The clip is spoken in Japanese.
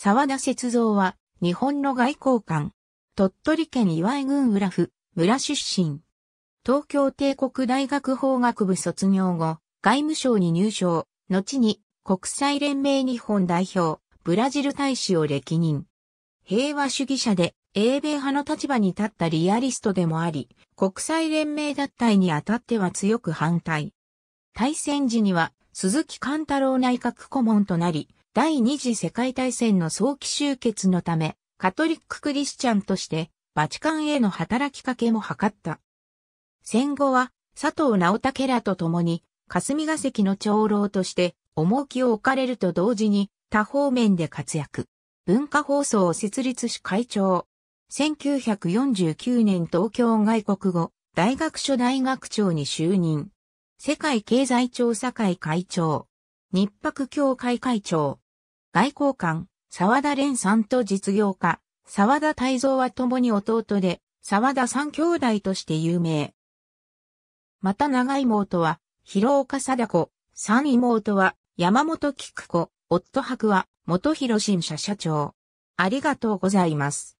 沢田雪造は、日本の外交官。鳥取県岩井郡浦府、村出身。東京帝国大学法学部卒業後、外務省に入省、後に国際連盟日本代表、ブラジル大使を歴任。平和主義者で、英米派の立場に立ったリアリストでもあり、国際連盟脱退にあたっては強く反対。対戦時には、鈴木貫太郎内閣顧問となり、第二次世界大戦の早期終結のため、カトリッククリスチャンとして、バチカンへの働きかけも図った。戦後は、佐藤直武らと共に、霞が関の長老として、重きを置かれると同時に、多方面で活躍。文化放送を設立し会長。1949年東京外国語、大学所大学長に就任。世界経済調査会会長。日白協会会長。外交官、沢田蓮さんと実業家、沢田泰造は共に弟で、沢田三兄弟として有名。また長妹は、広岡貞子、三妹は、山本菊子、夫博は、元広新社社長。ありがとうございます。